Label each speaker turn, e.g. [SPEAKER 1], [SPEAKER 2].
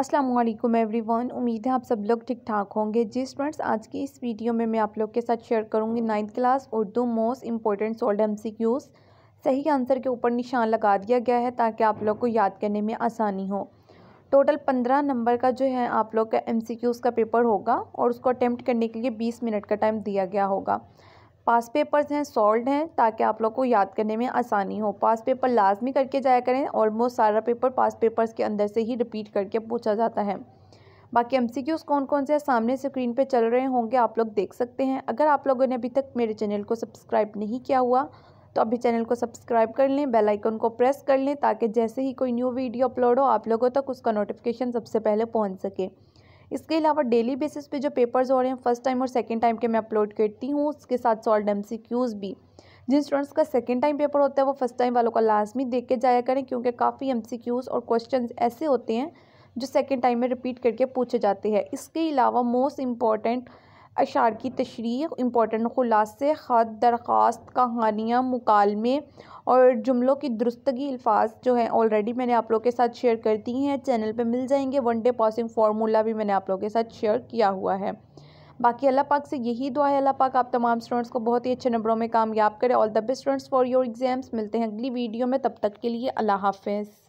[SPEAKER 1] Aslam everyone उम्मीद है आप सब लोग ठीक ठाक होंगे जी स्टूडेंट्स आज की इस वीडियो में मैं आप लोग के साथ शेयर करूंगी ninth class Urdu most important solved एम सही आंसर के ऊपर निशान लगा दिया गया है ताकि आप लोग को याद करने में आसानी हो टोटल पंद्रह नंबर का जो है आप लोग का एम का पेपर होगा और उसको अटैम्प्ट करने के लिए बीस मिनट का टाइम दिया गया होगा पास पेपर्स हैं सॉल्ड हैं ताकि आप लोग को याद करने में आसानी हो पास पेपर लाजमी करके जाया करें ऑलमोस्ट सारा पेपर पास पेपर्स के अंदर से ही रिपीट करके पूछा जाता है बाकी एम कौन कौन से सामने स्क्रीन पे चल रहे होंगे आप लोग देख सकते हैं अगर आप लोगों ने अभी तक मेरे चैनल को सब्सक्राइब नहीं किया हुआ तो अभी चैनल को सब्सक्राइब कर लें बेल आइकन को प्रेस कर लें ताकि जैसे ही कोई न्यू वीडियो अपलोड हो आप लोगों तक उसका नोटिफिकेशन सबसे पहले पहुंच सके इसके अलावा डेली बेसिस पे जो पेपर्स हो रहे हैं फर्स्ट टाइम और सेकेंड टाइम के मैं अपलोड करती हूँ उसके साथ सॉल्ड एम भी जिन स्टूडेंट्स का सेकेंड टाइम पेपर होता है वो फर्स्ट टाइम वालों का लाजमी देख के जाया करें क्योंकि काफ़ी एम और क्वेश्चन ऐसे होते हैं जो सेकेंड टाइम में रिपीट करके पूछे जाते हैं इसके अलावा मोस्ट इम्पॉर्टेंट अशार की तशरी इम्पॉर्टेंट खुलासे ख़त दरख्वास्त कहानियाँ मुकालमे और जुमलों की दुरुस्तगी अल्फाज जो है ऑलरेडी मैंने आप लोग के साथ शेयर कर दी हैं चैनल पर मिल जाएंगे वन डे पासिंग फार्मूला भी मैंने आप लोग के साथ शेयर किया हुआ है बाकी अल्लाह पाक से यही दुआ है अल्लाह पाक आप तमाम स्टूडेंट्स को बहुत ही अच्छे नंबरों में कामयाब करें all the best students for your exams मिलते हैं अगली वीडियो में तब तक के लिए अल्लाह हाफिज़